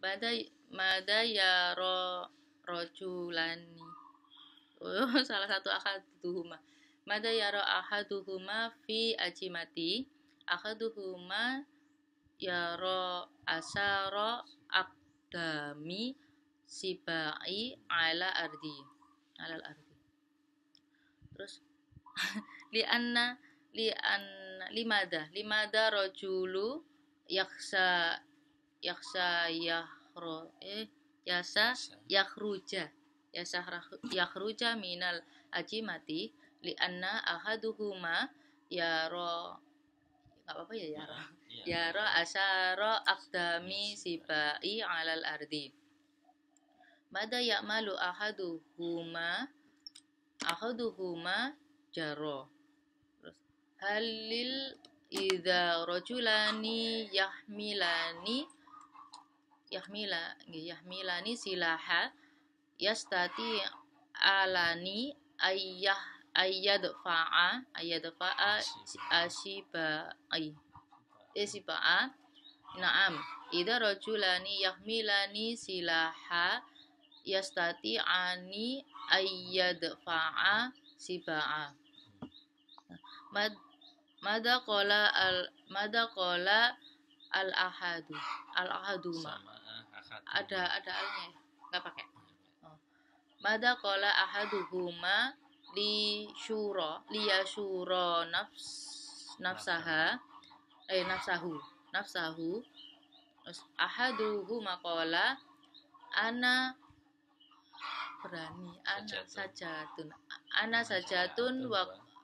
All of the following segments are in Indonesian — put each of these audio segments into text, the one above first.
Mada mada ya ro rojulani. Oh, salah satu akaduhuma. Mada ya ro akaduhuma fi ajimati. akaduhuma ya ro asaro abdami sibai ala ardi. Ala ardi. Terus li anna li an limada limada rojulu yaksa yaksa yahro eh yasa Yahruja yasa Yahruja minal mati li anna ahaduhuma yaro nggak apa-apa ya yaro yaro asaro iya. akdami iya, iya. sibai alal ardi Mada Yakmalu ahaduhuma ahaduhuma jaro. halil idza rojulani yahmilani yahmila yahmilani silaha yastati alani ayah ayyah ayyadfa'a ayyadfa'a asyiba'i asiba'a Naam, idza rajulani yahmilani silaha ani yastati'ani faa siba'a. Mad mada al mada al ahadu al ahaduma ada ada alnya ya? nggak pakai oh. mada kola ahaduhuma li syuro li ya syuro nafs nafsaha eh nafsahu nafsahu ahaduhuma kola ana berani ana sajatun ana sajatun wa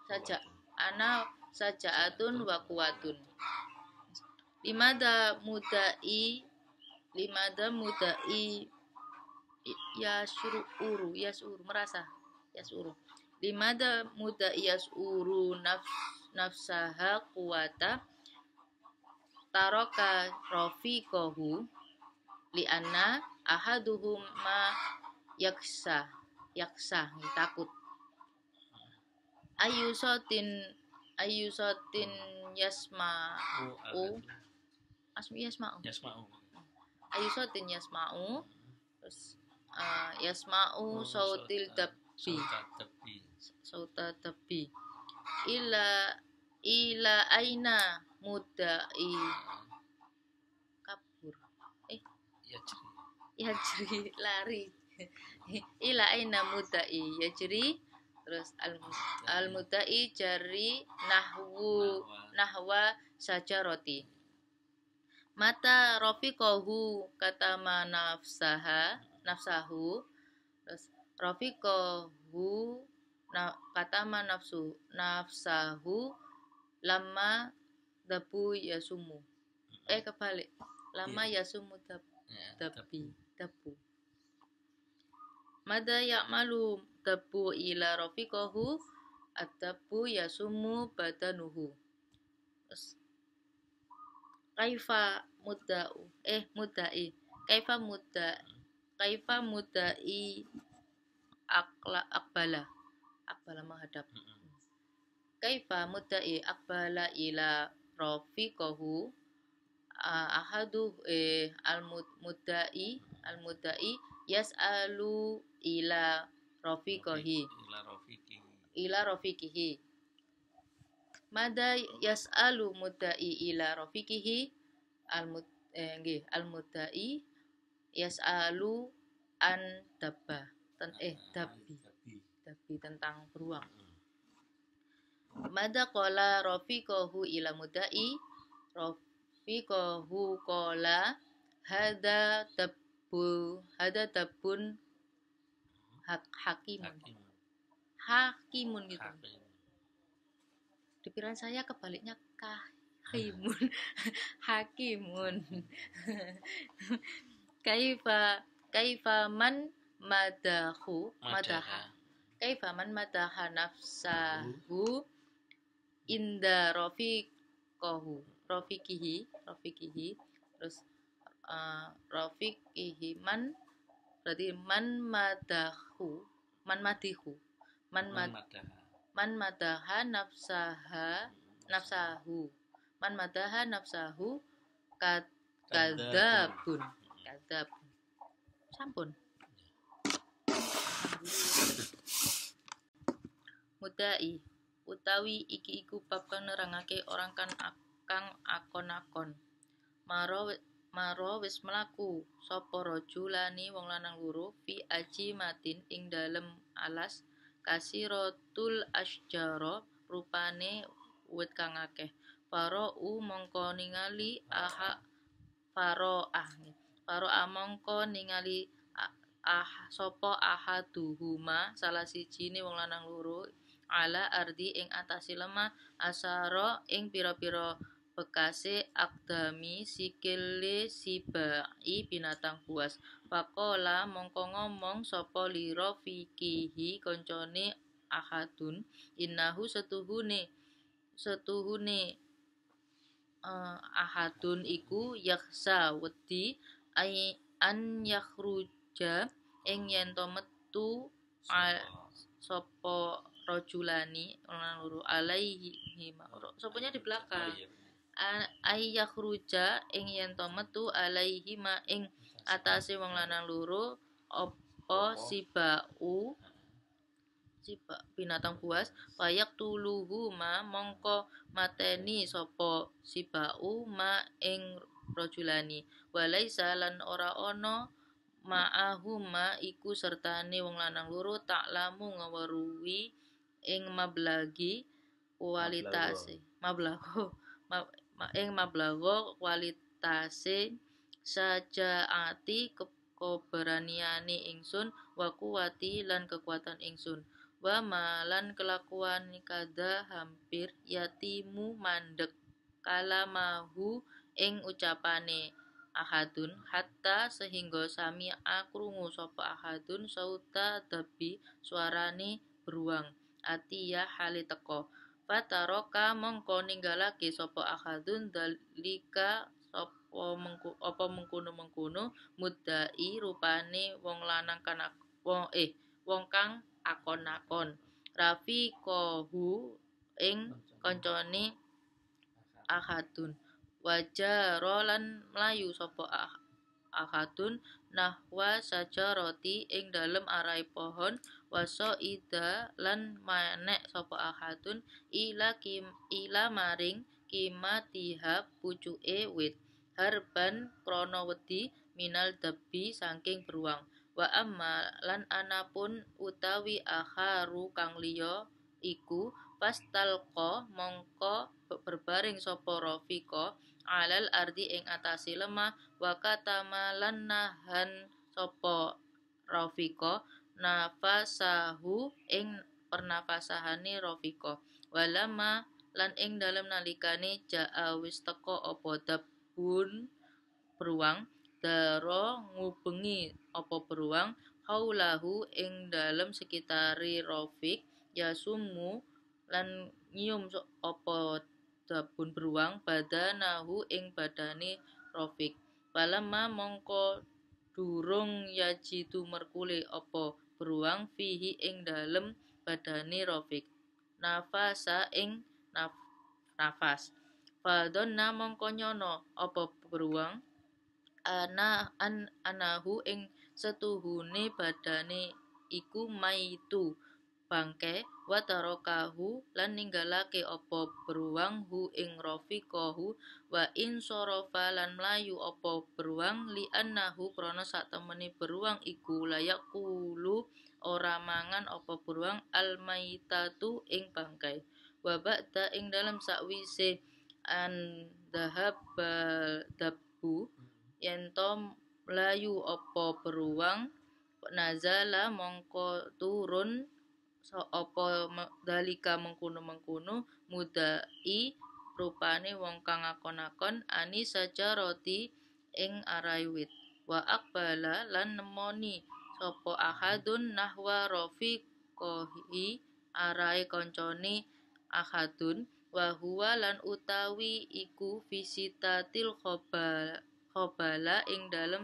saja ana sajaatun wa kuatun limada mudai limada mudai yasuru yasuru merasa yasuru limada muda yasuru nafs, nafsaha kuwata taroka rofi li lianna ahaduhum ma yaksa yaksa takut ayusotin ayusotin yasma'u oh, asmi yasma yasma'u aisotin yasma'u terus uh, yasma'u sautil oh, tepi, sauta tepi. ila ila aina mudai kabur eh ya jeri ya lari ila aina mudai ya jeri terus al, al mudai jari nahwu nahwa saja roti. Mata rofiqohu kata manafsaha nafsahu terus rofiqohu na, kata manafsu nafsahu lama dabu yasumu mm-hmm. eh kebalik lama yeah. yasumu dab, yeah, dabi ya malu ya'malu dabu ila rofiqohu at-dabu yasumu badanuhu nuhu kaifa muda eh mudai kaifa muda kaifa mudai akla akbala akbala menghadap kaifa mudai akbala ila rofi kohu ahadu eh al mudai al mudai yas'alu ila rafiqahi ila rafiqihi ila rafiqihi Mada yas'alu mudda'i ila rafiqihi al eh, al-mudda'i yas'alu an dabba ten, eh ah, dabbi dabbi tentang beruang. Hmm. Mada qala rafiqahu ila mudda'i rafiqahu qala hada dabbu hada dabbun hmm. hak hakimun. Hakimun gitu. Hakimun di pikiran saya kebaliknya kahimun hakimun hmm. kaifa kaifa man madahu madaha kaifa man madaha nafsahu inda rofiqahu rofi rofiqihi terus uh, eh, rofiqihi man berarti man madahu man madihu man, man madaha Man madaha nafsaha nafsahu. Man madaha nafsahu pun, kadabun. pun, Sampun. Mudai utawi iki iku bab kang nerangake orang kan kang akon-akon. Maro maro wis melaku sapa rajulani wong lanang guru fi aji matin ing dalem alas rotul asjaro rupane wit kang akeh. u mongko ningali aha ah paro amongko ah ningali ah sopo aha tuhuma salah cini wong lanang luru ala ardi ing atasi lemah asaro ing piro-piro Bekasi Akdami Sikile Sibai binatang buas Pakola mongko ngomong sapa lira fikihi koncone ahadun innahu setuhune setuhune uh, ahadun iku yaksa wedi ay, an yakhruja ing yen to metu sapa sopo lan loro alaihi sopanya di belakang ayakhruja ing yen to metu alaihi ma ing atase wong lanang loro apa sibau siba binatang buas payak tuluhu ma mongko mateni sapa sibau ma ing rojulani walaisa lan ora ono ma ma'ahuma iku sertane wong lanang loro tak lamu ngaweruhi ing mablagi kualitas mablago ing mablagha kualitase sajaati keberaniani ingsun wa kuwati lan kekuatan ingsun wa malan kelakuan kada hampir yatimu mandek kalamahu ing ucapane ahadun hatta sehingga sami akrungu sapa ahadun sauta tapi suarane beruang atiya hale teko Fataroka mongko ninggalake sopo akadun dalika sopo mengku opo mengkuno mengkuno mudai rupane wong lanang kanak wong eh wong kang akon-akon. rafi kohu ing konconi akadun. wajah rolan sopo sopo akadun ah-, nahwa saja roti ing dalem arai pohon waso ida lan manek sopo ahadun ila kim ila maring pucu e wit harban krana wedi minal debi saking beruang wa amalan lan anapun utawi akharu kang liyo iku pastalko mongko berbaring sapa rafiqa alal ardi ing atasi lemah wa katamalan han sopo rofiko nafasahu ing pernafasahani rofiko walama lan ing dalam nalikane jaa wis teka apa dabun beruang daro ngubengi apa beruang haulahu ing dalam sekitari rofik yasumu lan nyium opo dabun beruang badanahu ing badani rofik Palama mongko durung yajitu merkule opo beruang fihi ing dalem badani rofik nafasa ing naf nafas fadonna mongko nyono opo beruang ana an anahu ing setuhune badane iku maitu bangke watarokahu kahu lan ninggalake opo beruang hu ing kohu wa in sorofa lan melayu apa beruang li annahu sak temeni beruang iku layak kulu ora mangan apa beruang al maitatu ing bangkai wabak da ing dalam sakwise an dahab dabu hmm. yen layu apa beruang nazala mongko turun opo dalika mengkuno muda mudai rupane wong kang akon akon ani saja ing arai wit wa akbala lan nemoni sopo ahadun nahwa rofi kohi arai konconi ahadun wahua lan utawi iku visitatil khobala, khobala ing dalem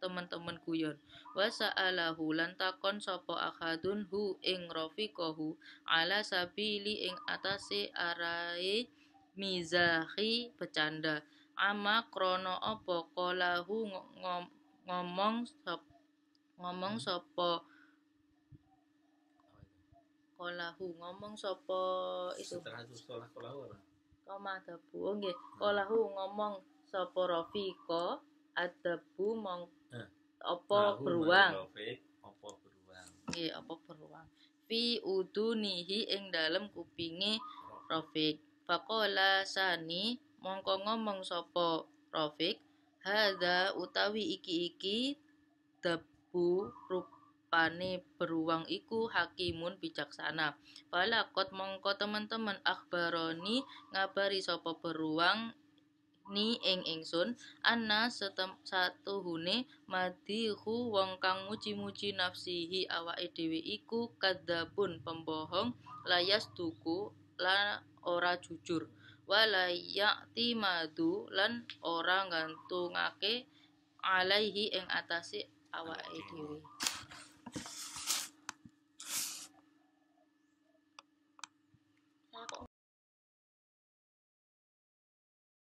teman-teman guyon wasa'alahu lan takon sapa akadun hu ing rafiqahu ala sabili ing atase arae mizahi bercanda ama krono apa kolahu ngomong sop, ngomong sapa kolahu ngomong sapa itu setelah kolahu apa koma adabu oh nggih qalahu ngomong sapa rafiqa adabu mongko apa nah, beruang opo beruang nggih iya, opo beruang fi udunihi ing dalem kupinge Rafiq faqala sani mongko ngomong sopo Rafiq hada utawi iki-iki debu rupane beruang iku hakimun bijaksana kot mongko teman-teman akhbaroni ngabari sopo beruang ni ing ingsun anna hune madihu wong kang muji-muji nafsihi awake dhewe iku kadzabun pembohong layas tuku lan ora jujur wala madu lan ora gantungake alaihi ing atase awake dhewe